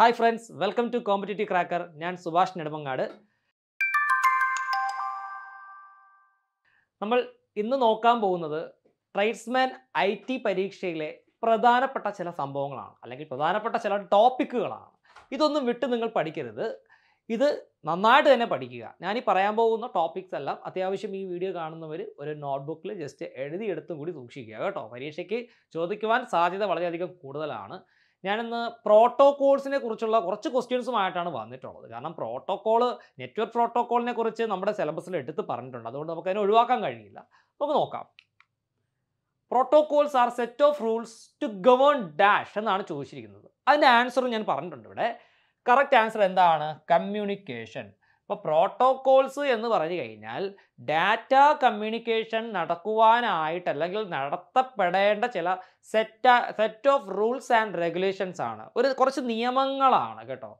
Hi friends welcome to competitive cracker ഞാൻ സുഭാഷ് നെടുമങ്ങാട് നമ്മൾ ഇന്ന് നോക്കാൻ പോകുന്നത് ട്രേഡ്സ്മാൻ ഐ ടി പരീക്ഷയിലെ പ്രധാനപ്പെട്ട ചില സംഭവങ്ങളാണ് അല്ലെങ്കിൽ പ്രധാനപ്പെട്ട ചില ടോപ്പിക്കുകളാണ് ഇതൊന്നും വിട്ട് നിങ്ങൾ പഠിക്കരുത് ഇത് നന്നായിട്ട് തന്നെ പഠിക്കുക ഞാനീ പറയാൻ പോകുന്ന ടോപ്പിക്സ് എല്ലാം അത്യാവശ്യം ഈ വീഡിയോ കാണുന്നവർ ഒരു നോട്ട്ബുക്കിൽ ജസ്റ്റ് എഴുതിയെടുത്തും കൂടി സൂക്ഷിക്കുക കേട്ടോ പരീക്ഷയ്ക്ക് ചോദിക്കുവാൻ സാധ്യത വളരെയധികം കൂടുതലാണ് ഞാനിന്ന് പ്രോട്ടോകോൾസിനെ കുറിച്ചുള്ള കുറച്ച് ക്വസ്റ്റ്യൻസുമായിട്ടാണ് വന്നിട്ടുള്ളത് കാരണം പ്രോട്ടോകോൾ നെറ്റ്വർക്ക് പ്രോട്ടോകോളിനെ കുറിച്ച് നമ്മുടെ സിലബസിൽ എടുത്ത് പറഞ്ഞിട്ടുണ്ട് അതുകൊണ്ട് നമുക്ക് അതിനെ ഒഴിവാക്കാൻ കഴിയില്ല നമുക്ക് നോക്കാം protocols are set of rules to govern dash എന്നാണ് ചോദിച്ചിരിക്കുന്നത് അതിൻ്റെ ആൻസർ ഞാൻ പറഞ്ഞിട്ടുണ്ട് ഇവിടെ കറക്റ്റ് ആൻസർ എന്താണ് കമ്മ്യൂണിക്കേഷൻ അപ്പോൾ പ്രോട്ടോകോൾസ് എന്ന് പറഞ്ഞു കഴിഞ്ഞാൽ ഡാറ്റ കമ്മ്യൂണിക്കേഷൻ നടക്കുവാനായിട്ട് അല്ലെങ്കിൽ നടത്തപ്പെടേണ്ട ചില set set of rules and regulations ആണ് ഒരു കുറച്ച് നിയമങ്ങളാണ് കേട്ടോ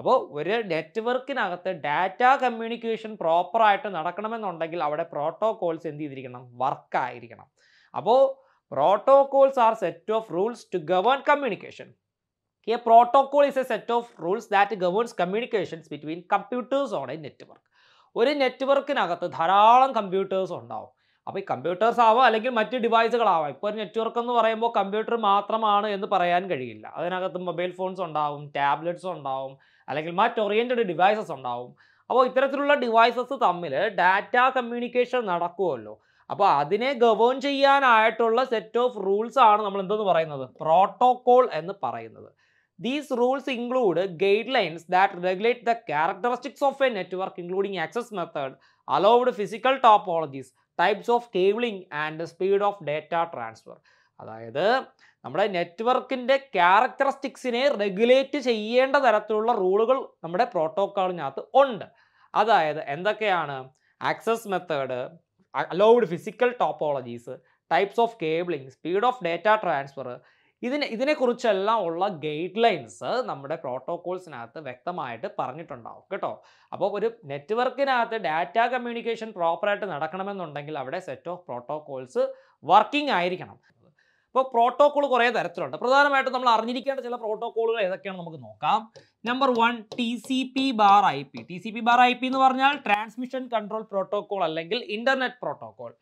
അപ്പോൾ ഒരു നെറ്റ്വർക്കിനകത്ത് ഡാറ്റ കമ്മ്യൂണിക്കേഷൻ പ്രോപ്പറായിട്ട് നടക്കണമെന്നുണ്ടെങ്കിൽ അവിടെ പ്രോട്ടോകോൾസ് എന്ത് ചെയ്തിരിക്കണം വർക്കായിരിക്കണം അപ്പോൾ protocols are set of rules to govern communication A protocol is a set of rules that governs communications between computers on a network ഒരു നെറ്റ്വർക്കിനകത്ത് ധാരാളം കമ്പ്യൂട്ടേഴ്സ് ഉണ്ടാവും അപ്പോൾ ഈ കമ്പ്യൂട്ടേഴ്സ് ആവാം അല്ലെങ്കിൽ മറ്റ് ഡിവൈസുകളാവാം ഇപ്പോൾ ഒരു നെറ്റ്വർക്ക് എന്ന് പറയുമ്പോൾ കമ്പ്യൂട്ടർ മാത്രമാണ് എന്ന് പറയാൻ കഴിയില്ല അതിനകത്ത് മൊബൈൽ ഫോൺസ് ഉണ്ടാവും ടാബ്ലറ്റ്സ് ഉണ്ടാവും അല്ലെങ്കിൽ മറ്റ് ഓറിയൻറ്റഡ് ഡിവൈസസ് ഉണ്ടാവും അപ്പോൾ ഇത്തരത്തിലുള്ള ഡിവൈസസ് തമ്മിൽ ഡാറ്റ കമ്മ്യൂണിക്കേഷൻ നടക്കുമല്ലോ അപ്പോൾ അതിനെ ഗവേൺ ചെയ്യാനായിട്ടുള്ള സെറ്റ് ഓഫ് റൂൾസ് ആണ് നമ്മൾ എന്തെന്ന് പറയുന്നത് പ്രോട്ടോകോൾ എന്ന് പറയുന്നത് These rules include guidelines that regulate the characteristics of a network including access method, allowed physical topologies, types of cabling and speed of data transfer. അതായത് നമ്മുടെ നെറ്റ്വർക്കിൻ്റെ ക്യാരക്ടറിസ്റ്റിക്സിനെ റെഗുലേറ്റ് ചെയ്യേണ്ട തരത്തിലുള്ള റൂളുകൾ നമ്മുടെ പ്രോട്ടോക്കോളിനകത്ത് ഉണ്ട് അതായത് എന്തൊക്കെയാണ് access method allowed physical topologies types of cabling speed of data transfer ഇതിനെ ഇതിനെക്കുറിച്ചെല്ലാം ഉള്ള ഗൈഡ് ലൈൻസ് നമ്മുടെ പ്രോട്ടോകോൾസിനകത്ത് വ്യക്തമായിട്ട് പറഞ്ഞിട്ടുണ്ടാവും കേട്ടോ അപ്പോൾ ഒരു നെറ്റ്വർക്കിനകത്ത് ഡാറ്റ കമ്മ്യൂണിക്കേഷൻ പ്രോപ്പറായിട്ട് നടക്കണമെന്നുണ്ടെങ്കിൽ അവിടെ സെറ്റ് ഓഫ് പ്രോട്ടോകോൾസ് വർക്കിംഗ് ആയിരിക്കണം ഇപ്പോൾ പ്രോട്ടോകോൾ കുറേ തരത്തിലുണ്ട് പ്രധാനമായിട്ടും നമ്മൾ അറിഞ്ഞിരിക്കേണ്ട ചില പ്രോട്ടോകോളുകൾ ഏതൊക്കെയാണ് നമുക്ക് നോക്കാം number one T C P bar I P T C P bar I P എന്ന് പറഞ്ഞാൽ ട്രാൻസ്മിഷൻ കൺട്രോൾ പ്രോട്ടോകോൾ അല്ലെങ്കിൽ internet protocol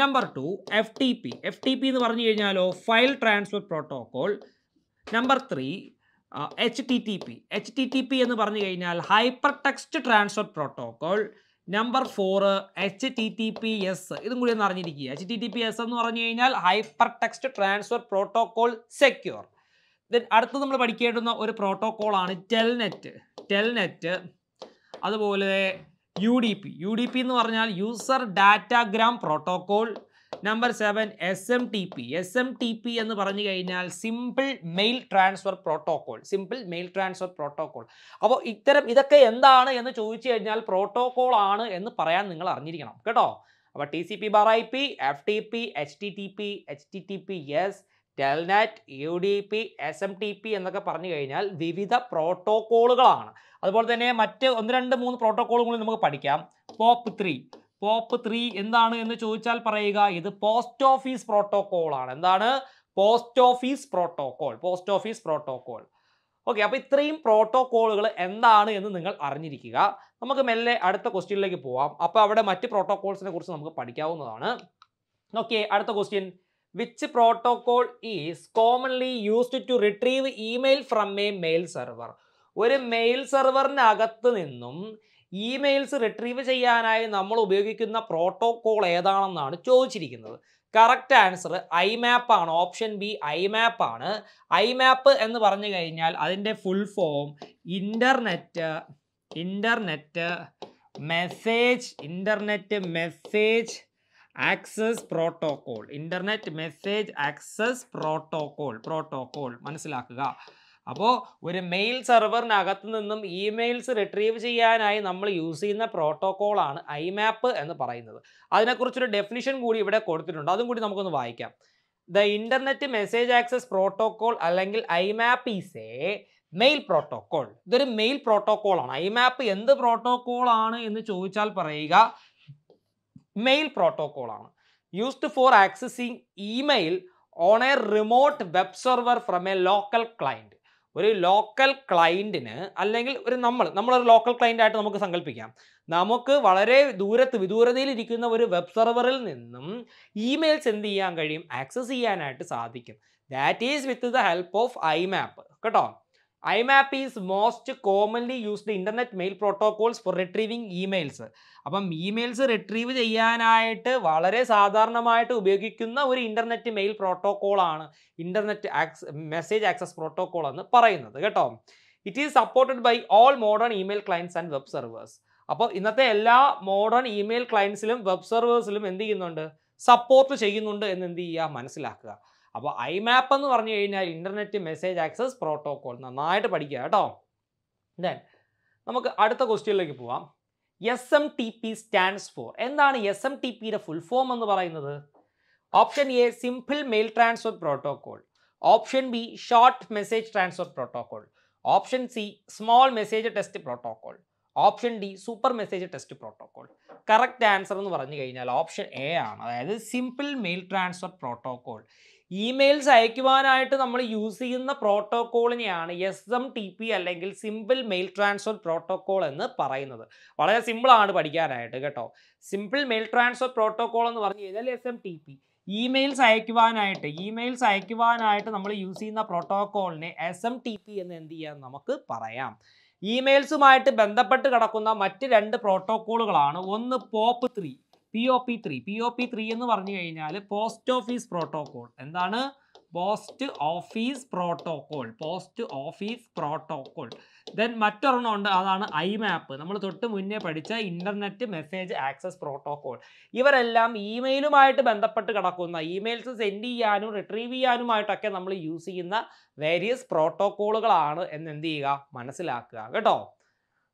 number two F T P F T P എന്ന് പറഞ്ഞു കഴിഞ്ഞാലോ file transfer protocol number three H T T P H T T P എന്ന് പറഞ്ഞു കഴിഞ്ഞാൽ hyper text transfer protocol number four H T T P S ഇതും കൂടി ഒന്ന് അറിഞ്ഞിരിക്കുക H T T P S എന്ന് പറഞ്ഞു കഴിഞ്ഞാൽ hyper text transfer protocol secure then അടുത്ത് നമ്മൾ പഠിക്കേണ്ടുന്ന ഒരു പ്രോട്ടോകോളാണ് ടെൽനെറ്റ് ടെൽനെറ്റ് അതുപോലെ U D P U D P എന്ന് പറഞ്ഞാൽ user datagram protocol number seven S M T P S M T P എന്ന് പറഞ്ഞു കഴിഞ്ഞാൽ simple mail transfer protocol simple mail transfer protocol അപ്പോൾ ഇത്തരം ഇതൊക്കെ എന്താണ് എന്ന് ചോദിച്ചു കഴിഞ്ഞാൽ പ്രോട്ടോകോൾ ആണ് എന്ന് പറയാൻ നിങ്ങൾ അറിഞ്ഞിരിക്കണം കേട്ടോ അപ്പോൾ T C P bar I P F T P H T T P H T T P S telnet U D P S M T P എന്നൊക്കെ പറഞ്ഞു കഴിഞ്ഞാൽ വിവിധ പ്രോട്ടോക്കോളുകളാണ് അതുപോലെ തന്നെ മറ്റ് ഒന്ന് രണ്ട് മൂന്ന് പ്രോട്ടോക്കോളുകളും നമുക്ക് പഠിക്കാം പോപ്പ് ത്രീ പോപ്പ് ത്രീ എന്താണ് എന്ന് ചോദിച്ചാൽ പറയുക ഇത് പോസ്റ്റ് ഓഫീസ് പ്രോട്ടോക്കോളാണ് എന്താണ് post office protocol post office protocol okay അപ്പോൾ ഇത്രയും പ്രോട്ടോക്കോളുകൾ എന്താണ് എന്ന് നിങ്ങൾ അറിഞ്ഞിരിക്കുക നമുക്ക് മെല്ലെ അടുത്ത ക്വസ്റ്റ്യനിലേക്ക് പോവാം അപ്പോൾ അവിടെ മറ്റ് പ്രോട്ടോക്കോൾസിനെ കുറിച്ച് നമുക്ക് പഠിക്കാവുന്നതാണ് ഓക്കെ അടുത്ത question which protocol is commonly used to retrieve email from a mail server ഒരു മെയിൽ സെർവറിനകത്ത് നിന്നും ഇമെയിൽസ് റിട്രീവ് ചെയ്യാനായി നമ്മൾ ഉപയോഗിക്കുന്ന പ്രോട്ടോകോൾ ഏതാണെന്നാണ് ചോദിച്ചിരിക്കുന്നത് കറക്റ്റ് ആൻസർ ഐമാപ്പ് ആണ് ഓപ്ഷൻ ബി ഐമാപ്പ് ആണ് ഐമാപ്പ് എന്ന് പറഞ്ഞു കഴിഞ്ഞാൽ അതിൻ്റെ full form internet internet message internet message access protocol internet message access protocol protocol മനസ്സിലാക്കുക അപ്പോൾ ഒരു മെയിൽ സെർവറിനകത്ത് നിന്നും ഇമെയിൽസ് റിട്രീവ് ചെയ്യാനായി നമ്മൾ യൂസ് ചെയ്യുന്ന പ്രോട്ടോകോളാണ് ഐമാപ്പ് എന്ന് പറയുന്നത് അതിനെക്കുറിച്ചൊരു ഡെഫിനിഷൻ കൂടി ഇവിടെ കൊടുത്തിട്ടുണ്ട് അതും കൂടി നമുക്കൊന്ന് വായിക്കാം the internet message access protocol അല്ലെങ്കിൽ IMAP is a mail protocol ഇതൊരു മെയിൽ പ്രോട്ടോകോളാണ് ഐമാപ്പ് എന്ത് പ്രോട്ടോകോളാണ് എന്ന് ചോദിച്ചാൽ പറയുക മെയിൽ പ്രോട്ടോക്കോളാണ് used for accessing email on a remote web server from a local client ഒരു ലോക്കൽ ക്ലയൻറ്റിന് അല്ലെങ്കിൽ ഒരു നമ്മൾ നമ്മളൊരു ലോക്കൽ ക്ലയൻ്റ് ആയിട്ട് നമുക്ക് സങ്കല്പിക്കാം നമുക്ക് വളരെ ദൂരത്ത് വിദൂരതയിലിരിക്കുന്ന ഒരു വെബ് സെർവറിൽ നിന്നും ഇമെയിൽസ് എന്ത് ചെയ്യാൻ കഴിയും ആക്സസ് ചെയ്യാനായിട്ട് സാധിക്കും that is with the help of IMAP കേട്ടോ IMAP is most commonly used internet mail protocols for retrieving emails. അപ്പം ഇമെയിൽസ് റിട്രീവ് ചെയ്യാനായിട്ട് വളരെ സാധാരണമായിട്ട് ഉപയോഗിക്കുന്ന ഒരു ഇൻ്റർനെറ്റ് മെയിൽ പ്രോട്ടോക്കോളാണ് ഇൻ്റർനെറ്റ് ആക്സ് മെസ്സേജ് ആക്സസ് പ്രോട്ടോക്കോൾ എന്ന് പറയുന്നത് കേട്ടോ it is supported by all modern email clients and web servers അപ്പോൾ ഇന്നത്തെ എല്ലാ മോഡേൺ ഇമെയിൽ ക്ലയൻസിലും വെബ് സെർവേഴ്സിലും എന്ത് ചെയ്യുന്നുണ്ട് സപ്പോർട്ട് ചെയ്യുന്നുണ്ട് എന്ന് എന്ത് ചെയ്യുക മനസ്സിലാക്കുക അപ്പോൾ ഐ മാപ്പ് എന്ന് പറഞ്ഞു കഴിഞ്ഞാൽ ഇൻ്റർനെറ്റ് മെസ്സേജ് ആക്സസ് പ്രോട്ടോകോൾ നന്നായിട്ട് പഠിക്കുക കേട്ടോ ദെൻ നമുക്ക് അടുത്ത ക്വസ്റ്റ്യനിലേക്ക് പോവാം S M T P stands for എന്താണ് എസ് എം ടി പിയുടെ ഫുൾ ഫോം എന്ന് പറയുന്നത് option A simple mail transfer protocol option B short message transfer protocol option C small message test protocol option D super message test protocol correct answer എന്ന് പറഞ്ഞു കഴിഞ്ഞാൽ option A ആണ് അതായത് simple mail transfer protocol emails അയക്കുവാനായിട്ട് നമ്മൾ use ചെയ്യുന്ന പ്രോട്ടോക്കോളിനെയാണ് S M T P അല്ലെങ്കിൽ സിമ്പിൾ മെയിൽ ട്രാൻസ്ഫർ പ്രോട്ടോക്കോൾ എന്ന് പറയുന്നത് വളരെ സിമ്പിളാണ് പഠിക്കാനായിട്ട് കേട്ടോ സിമ്പിൾ മെയിൽ ട്രാൻസ്ഫർ പ്രോട്ടോക്കോൾ എന്ന് പറഞ്ഞു കഴിഞ്ഞാൽ S M T P emails അയക്കുവാനായിട്ട് ഇമെയിൽസ് അയക്കുവാനായിട്ട് നമ്മൾ യൂസ് ചെയ്യുന്ന പ്രോട്ടോക്കോളിനെ എസ് എം ടി പി എന്ന് എന്ത് ചെയ്യാൻ നമുക്ക് പറയാം ഇമെയിൽസുമായിട്ട് ബന്ധപ്പെട്ട് കിടക്കുന്ന മറ്റ് രണ്ട് പ്രോട്ടോക്കോളുകളാണ് ഒന്ന് POP three P O P three P O P three എന്ന് പറഞ്ഞു കഴിഞ്ഞാൽ പോസ്റ്റ് ഓഫീസ് പ്രോട്ടോകോൾ എന്താണ് post office protocol post office protocol then മറ്റൊരെണ്ണം ഉണ്ട് അതാണ് ഐ മാപ്പ് നമ്മൾ തൊട്ട് മുന്നേ പഠിച്ച ഇൻ്റർനെറ്റ് മെസ്സേജ് ആക്സസ് പ്രോട്ടോകോൾ ഇവരെല്ലാം ഇമെയിലുമായിട്ട് ബന്ധപ്പെട്ട് കിടക്കുന്ന ഇമെയിൽസ് സെൻഡ് ചെയ്യാനും റിട്രീവ് ചെയ്യാനുമായിട്ടൊക്കെ നമ്മൾ യൂസ് ചെയ്യുന്ന വേരിയസ് പ്രോട്ടോക്കോളുകളാണ് എന്ന് എന്ത് ചെയ്യുക മനസ്സിലാക്കുക കേട്ടോ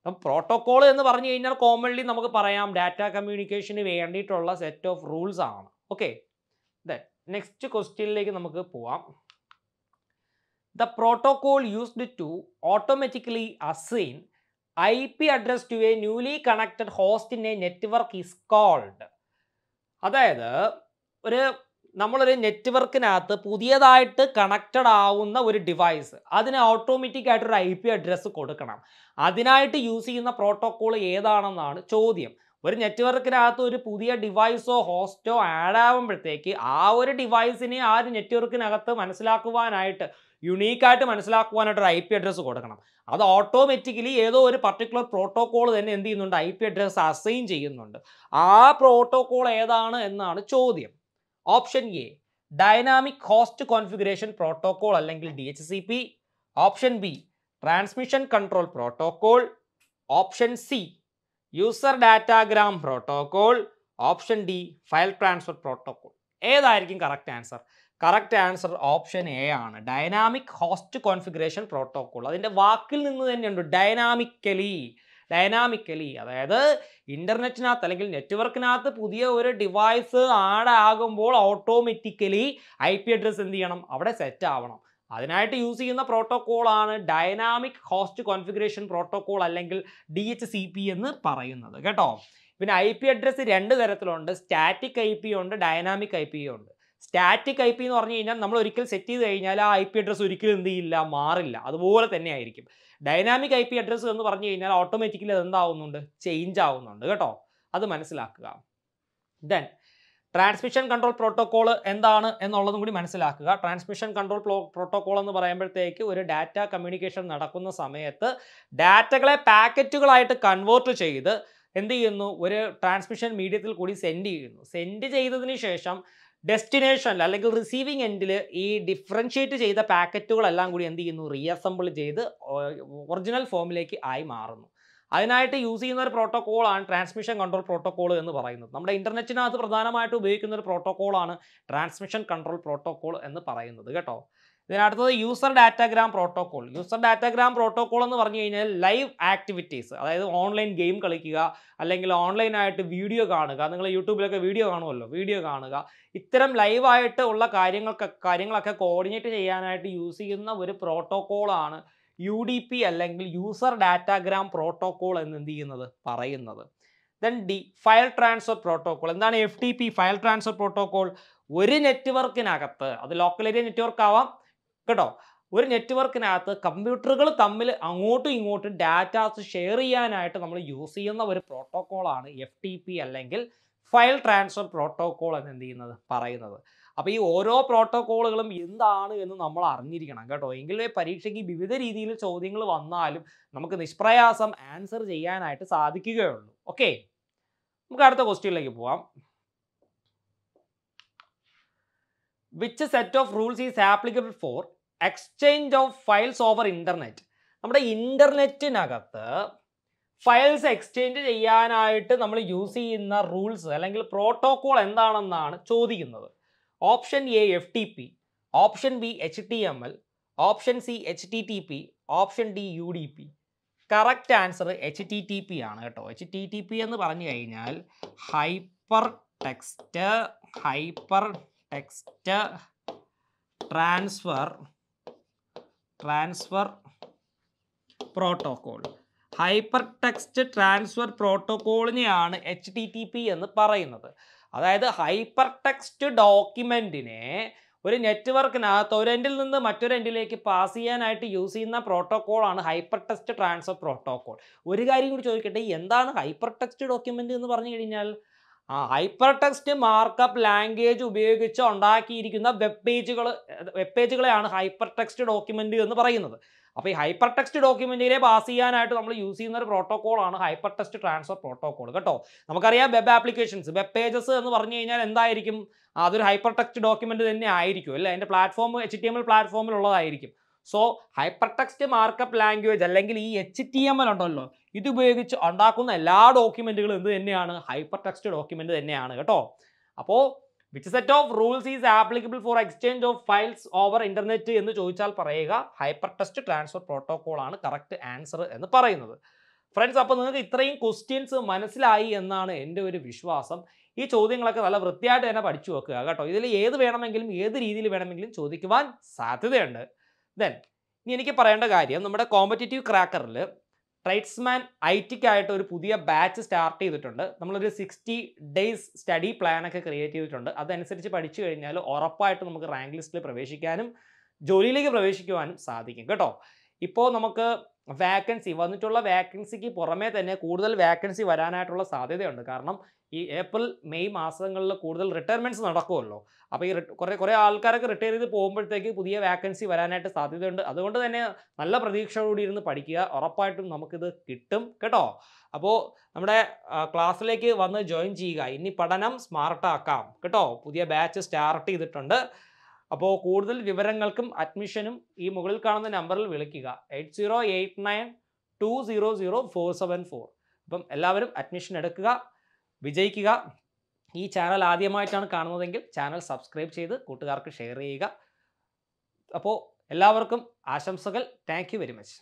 അപ്പം പ്രോട്ടോക്കോൾ എന്ന് പറഞ്ഞു കഴിഞ്ഞാൽ കോമൺലി നമുക്ക് പറയാം ഡാറ്റ കമ്മ്യൂണിക്കേഷന് വേണ്ടിയിട്ടുള്ള സെറ്റ് ഓഫ് റൂൾസ് ആണ് ഓക്കെ ദെൻ നെക്സ്റ്റ് ക്വസ്റ്റ്യനിലേക്ക് നമുക്ക് പോവാം the protocol used to automatically assign I P address to a newly connected ഹോസ്റ്റിൻ്റെ നെറ്റ്വർക്ക് ഈസ് കോൾഡ് അതായത് ഒരു നമ്മളൊരു നെറ്റ്വർക്കിനകത്ത് പുതിയതായിട്ട് കണക്റ്റഡ് ആവുന്ന ഒരു ഡിവൈസ് അതിന് ഓട്ടോമാറ്റിക് ആയിട്ടൊരു ഐ പി അഡ്രസ്സ് കൊടുക്കണം അതിനായിട്ട് യൂസ് ചെയ്യുന്ന പ്രോട്ടോക്കോൾ ഏതാണെന്നാണ് ചോദ്യം ഒരു നെറ്റ്വർക്കിനകത്ത് ഒരു പുതിയ ഡിവൈസോ ഹോസ്റ്റോ ആഡ് ആവുമ്പോഴത്തേക്ക് ആ ഒരു ഡിവൈസിനെ ആ ഒരു നെറ്റ്വർക്കിനകത്ത് മനസ്സിലാക്കുവാനായിട്ട് യുണീക്കായിട്ട് മനസ്സിലാക്കുവാനായിട്ട് ഒരു ഐ പി അഡ്രസ്സ് കൊടുക്കണം അത് ഓട്ടോമാറ്റിക്കലി ഏതോ ഒരു പർട്ടിക്കുലർ പ്രോട്ടോക്കോൾ തന്നെ എന്ത് ചെയ്യുന്നുണ്ട് ഐ പി അഡ്രസ്സ് അസൈൻ ചെയ്യുന്നുണ്ട് ആ പ്രോട്ടോക്കോൾ ഏതാണ് എന്നാണ് ചോദ്യം option A dynamic host configuration protocol അല്ലെങ്കിൽ D H C P option B transmission control protocol option C user datagram protocol option D file transfer protocol ഏതായിരിക്കും correct answer correct answer option A ആണ് dynamic host configuration protocol അതിൻ്റെ വാക്കിൽ നിന്ന് തന്നെയുണ്ട് dynamically dynamically അതായത് ഇൻ്റർനെറ്റിനകത്ത് അല്ലെങ്കിൽ നെറ്റ്വർക്കിനകത്ത് പുതിയ ഒരു ഡിവൈസ് ആഡ് ആകുമ്പോൾ ഓട്ടോമാറ്റിക്കലി ഐ പി അഡ്രസ്സ് എന്ത് ചെയ്യണം അവിടെ സെറ്റ് ആവണം അതിനായിട്ട് യൂസ് ചെയ്യുന്ന പ്രോട്ടോക്കോളാണ് ഡൈനാമിക് ഹോസ്റ്റ് കോൺഫിഗറേഷൻ പ്രോട്ടോക്കോൾ അല്ലെങ്കിൽ ഡി എച്ച് സി പി എന്ന് പറയുന്നത് കേട്ടോ പിന്നെ ഐ പി അഡ്രസ്സ് രണ്ട് തരത്തിലുണ്ട് സ്റ്റാറ്റിക് ഐ പി ഉണ്ട് ഡൈനാമിക് ഐ പി ഉണ്ട് സ്റ്റാറ്റിക് ഐ പി എന്ന് പറഞ്ഞു കഴിഞ്ഞാൽ നമ്മൾ ഒരിക്കൽ സെറ്റ് ചെയ്ത് കഴിഞ്ഞാൽ ആ ഐ പി അഡ്രസ്സ് ഒരിക്കലും എന്ത് ചെയ്യില്ല മാറില്ല അതുപോലെ തന്നെ ആയിരിക്കും ഡൈനാമിക് ഐ പി അഡ്രസ്സ് എന്ന് പറഞ്ഞു കഴിഞ്ഞാൽ ഓട്ടോമാറ്റിക്കലി അതെന്താവുന്നുണ്ട് ചേഞ്ച് ആവുന്നുണ്ട് കേട്ടോ അത് മനസ്സിലാക്കുക ദെൻ ട്രാൻസ്മിഷൻ കൺട്രോൾ പ്രോട്ടോക്കോൾ എന്താണ് എന്നുള്ളതും കൂടി മനസ്സിലാക്കുക ട്രാൻസ്മിഷൻ കൺട്രോൾ പ്രോട്ടോക്കോൾ എന്ന് പറയുമ്പോഴത്തേക്ക് ഒരു ഡാറ്റ കമ്മ്യൂണിക്കേഷൻ നടക്കുന്ന സമയത്ത് ഡാറ്റകളെ പാക്കറ്റുകളായിട്ട് കൺവേർട്ട് ചെയ്ത് എന്ത് ചെയ്യുന്നു ഒരു ട്രാൻസ്മിഷൻ മീഡിയത്തിൽ കൂടി സെൻഡ് ചെയ്യുന്നു സെൻഡ് ചെയ്തതിന് ശേഷം ഡെസ്റ്റിനേഷനിൽ അല്ലെങ്കിൽ റിസീവിങ് എൻഡിൽ ഈ ഡിഫറൻഷ്യേറ്റ് ചെയ്ത പാക്കറ്റുകളെല്ലാം കൂടി എന്ത് ചെയ്യുന്നു റീഅസംബിൾ ചെയ്ത് ഒറിജിനൽ ഫോമിലേക്ക് ആയി മാറുന്നു അതിനായിട്ട് യൂസ് ചെയ്യുന്ന ഒരു പ്രോട്ടോക്കോളാണ് ട്രാൻസ്മിഷൻ കൺട്രോൾ പ്രോട്ടോക്കോൾ എന്ന് പറയുന്നത് നമ്മുടെ ഇൻ്റർനെറ്റിനകത്ത് പ്രധാനമായിട്ട് ഉപയോഗിക്കുന്ന ഒരു പ്രോട്ടോക്കോളാണ് ട്രാൻസ്മിഷൻ കൺട്രോൾ പ്രോട്ടോക്കോൾ എന്ന് പറയുന്നത് കേട്ടോ ഇതിനടുത്തത് user datagram protocol user datagram protocol എന്ന് പറഞ്ഞു കഴിഞ്ഞാൽ ലൈവ് ആക്ടിവിറ്റീസ് അതായത് ഓൺലൈൻ ഗെയിം കളിക്കുക അല്ലെങ്കിൽ ഓൺലൈനായിട്ട് വീഡിയോ കാണുക നിങ്ങൾ യൂട്യൂബിലൊക്കെ വീഡിയോ കാണുമല്ലോ വീഡിയോ കാണുക ഇത്തരം ലൈവായിട്ട് ഉള്ള കാര്യങ്ങൾക്ക് കാര്യങ്ങളൊക്കെ കോർഡിനേറ്റ് ചെയ്യാനായിട്ട് യൂസ് ചെയ്യുന്ന ഒരു പ്രോട്ടോകോളാണ് യു ഡി പി അല്ലെങ്കിൽ യൂസർ ഡാറ്റാഗ്രാം പ്രോട്ടോക്കോൾ എന്ന് എന്ത് ചെയ്യുന്നത് പറയുന്നത് then the file transfer protocol എന്താണ് F T P file transfer protocol ഒരു നെറ്റ്വർക്കിനകത്ത് അത് ലോക്കൽ ഏരിയ നെറ്റ്വർക്ക് ആവാം കേട്ടോ ഒരു നെറ്റ്വർക്കിനകത്ത് കമ്പ്യൂട്ടറുകൾ തമ്മിൽ അങ്ങോട്ടും ഇങ്ങോട്ടും ഡാറ്റാസ് ഷെയർ ചെയ്യാനായിട്ട് നമ്മൾ യൂസ് ചെയ്യുന്ന ഒരു പ്രോട്ടോക്കോളാണ് എഫ് ടി പി അല്ലെങ്കിൽ ഫയൽ ട്രാൻസ്ഫർ പ്രോട്ടോക്കോൾ എന്ന് എന്ത് ചെയ്യുന്നത് പറയുന്നത് അപ്പോൾ ഈ ഓരോ പ്രോട്ടോക്കോളുകളും എന്താണ് എന്ന് നമ്മൾ അറിഞ്ഞിരിക്കണം കേട്ടോ എങ്കിലേ പരീക്ഷയ്ക്ക് വിവിധ രീതിയിൽ ചോദ്യങ്ങൾ വന്നാലും നമുക്ക് നിഷ്പ്രയാസം ആൻസർ ചെയ്യാനായിട്ട് സാധിക്കുകയുള്ളൂ ഓക്കെ നമുക്ക് അടുത്ത ക്വസ്റ്റ്യനിലേക്ക് പോവാം which set of rules is applicable for exchange of files over internet നമ്മുടെ ഇൻ്റർനെറ്റിനകത്ത് ഫയൽസ് എക്സ്ചേഞ്ച് ചെയ്യാനായിട്ട് നമ്മൾ യൂസ് ചെയ്യുന്ന റൂൾസ് അല്ലെങ്കിൽ പ്രോട്ടോകോൾ എന്താണെന്നാണ് ചോദിക്കുന്നത് option A F T P option B H T M L option C H T T P option D U D P correct answer H T T P ആണ് കേട്ടോ H T T P എന്ന് പറഞ്ഞു കഴിഞ്ഞാൽ hyper text hyper text transfer transfer protocol hyper text transfer പ്രോട്ടോകോളിനെയാണ് H T T P എന്ന് പറയുന്നത് അതായത് hyper text ഡോക്യുമെൻറ്റിനെ ഒരു നെറ്റ്വർക്കിനകത്ത് ഒരു എൻഡിൽ നിന്ന് മറ്റൊരു എൻഡിലേക്ക് പാസ് ചെയ്യാനായിട്ട് യൂസ് ചെയ്യുന്ന പ്രോട്ടോകോൾ ആണ് ഹൈപ്പർ ടെക്സ്റ്റ് ട്രാൻസ്ഫർ പ്രോട്ടോകോൾ ഒരു കാര്യം കൂടി ചോദിക്കട്ടെ എന്താണ് ഹൈപ്പർ ടെക്സ്റ്റ് ഡോക്യുമെൻ്റ് എന്ന് പറഞ്ഞു കഴിഞ്ഞാൽ ആ ഹൈപ്പർ ടെക്സ്റ്റ് മാർക്കപ്പ് ലാംഗ്വേജ് ഉപയോഗിച്ച് ഉണ്ടാക്കിയിരിക്കുന്ന വെബ് പേജുകൾ വെബ് പേജുകളെയാണ് ഹൈപ്പർ ടെക്സ്റ്റ് ഡോക്യുമെൻ്റ് എന്ന് പറയുന്നത് അപ്പോൾ ഈ ഹൈപ്പർ ടെക്സ്റ്റ് ഡോക്യുമെൻറ്റിനെ പാസ് ചെയ്യാനായിട്ട് നമ്മൾ യൂസ് ചെയ്യുന്ന ഒരു പ്രോട്ടോക്കോളാണ് ഹൈപ്പർ ടെക്സ്റ്റ് ട്രാൻസ്ഫർ പ്രോട്ടോക്കോൾ കേട്ടോ നമുക്കറിയാം വെബ് ആപ്ലിക്കേഷൻസ് വെബ് പേജസ് എന്ന് പറഞ്ഞു കഴിഞ്ഞാൽ എന്തായിരിക്കും അതൊരു ഹൈപ്പർ ടെക്സ്റ്റ് ഡോക്യുമെൻ്റ് തന്നെ ആയിരിക്കും അല്ലേ അതിൻ്റെ platform H T M L പ്ലാറ്റ്ഫോമിലുള്ളതായിരിക്കും so hyper text markup language അല്ലെങ്കിൽ ഈ എച്ച് ടി എം എൽ ഉണ്ടല്ലോ ഇതുപയോഗിച്ച് ഉണ്ടാക്കുന്ന എല്ലാ ഡോക്യുമെൻറ്റുകളും എന്ത് തന്നെയാണ് ഹൈപ്പർ ടെക്സ്റ്റ് ഡോക്യുമെൻറ്റ് തന്നെയാണ് കേട്ടോ അപ്പോൾ which set of rules is applicable for exchange of files over internet എന്ന് ചോദിച്ചാൽ പറയുക ഹൈപ്പർ ടെക്സ്റ്റ് ട്രാൻസ്ഫർ പ്രോട്ടോകോൾ ആണ് കറക്റ്റ് ആൻസർ എന്ന് പറയുന്നത് ഫ്രണ്ട്സ് അപ്പോൾ നിങ്ങൾക്ക് ഇത്രയും ക്വസ്റ്റ്യൻസ് മനസ്സിലായി എന്നാണ് എൻ്റെ ഒരു വിശ്വാസം ഈ ചോദ്യങ്ങളൊക്കെ നല്ല വൃത്തിയായിട്ട് തന്നെ പഠിച്ചു വെക്കുക കേട്ടോ ഇതിൽ ഏത് വേണമെങ്കിലും ഏത് രീതിയിൽ വേണമെങ്കിലും ചോദിക്കുവാൻ സാധ്യതയുണ്ട് ദെൻ ഇനി എനിക്ക് പറയേണ്ട കാര്യം നമ്മുടെ കോമ്പറ്റേറ്റീവ് ക്രാക്കറിൽ ട്രൈഡ്സ്മാൻ ഐ ടിക്കായിട്ട് ഒരു പുതിയ ബാച്ച് സ്റ്റാർട്ട് ചെയ്തിട്ടുണ്ട് നമ്മളൊരു സിക്സ്റ്റി ഡേയ്സ് സ്റ്റഡി പ്ലാൻ ഒക്കെ ക്രിയേറ്റ് ചെയ്തിട്ടുണ്ട് അതനുസരിച്ച് പഠിച്ചു കഴിഞ്ഞാൽ ഉറപ്പായിട്ട് നമുക്ക് റാങ്ക് ലിസ്റ്റിൽ പ്രവേശിക്കാനും ജോലിയിലേക്ക് പ്രവേശിക്കുവാനും സാധിക്കും കേട്ടോ ഇപ്പോൾ നമുക്ക് വാക്കൻസി വന്നിട്ടുള്ള വാക്കൻസിക്ക് പുറമേ തന്നെ കൂടുതൽ വാക്കൻസി വരാനായിട്ടുള്ള സാധ്യതയുണ്ട് കാരണം ഈ ഏപ്രിൽ മെയ് മാസങ്ങളിൽ കൂടുതൽ റിട്ടയർമെൻറ്റ്സ് നടക്കുമല്ലോ അപ്പോൾ ഈ കുറേ കുറേ ആൾക്കാരൊക്കെ റിട്ടയർ ചെയ്ത് പോകുമ്പോഴത്തേക്ക് പുതിയ വാക്കൻസി വരാനായിട്ട് സാധ്യതയുണ്ട് അതുകൊണ്ട് തന്നെ നല്ല പ്രതീക്ഷയോടുകൂടി ഇരുന്ന് പഠിക്കുക ഉറപ്പായിട്ടും നമുക്കിത് കിട്ടും കേട്ടോ അപ്പോൾ നമ്മുടെ ക്ലാസ്സിലേക്ക് വന്ന് ജോയിൻ ചെയ്യുക ഇനി പഠനം സ്മാർട്ടാക്കാം കേട്ടോ പുതിയ ബാച്ച് സ്റ്റാർട്ട് ചെയ്തിട്ടുണ്ട് അപ്പോൾ കൂടുതൽ വിവരങ്ങൾക്കും അഡ്മിഷനും ഈ മുകളിൽ കാണുന്ന നമ്പറിൽ വിളിക്കുക eight zero eight nine two zero zero four seven four അപ്പം എല്ലാവരും അഡ്മിഷൻ എടുക്കുക വിജയിക്കുക ഈ ചാനൽ ആദ്യമായിട്ടാണ് കാണുന്നതെങ്കിൽ ചാനൽ സബ്സ്ക്രൈബ് ചെയ്ത് കൂട്ടുകാർക്ക് ഷെയർ ചെയ്യുക അപ്പോൾ എല്ലാവർക്കും ആശംസകൾ താങ്ക് വെരി മച്ച്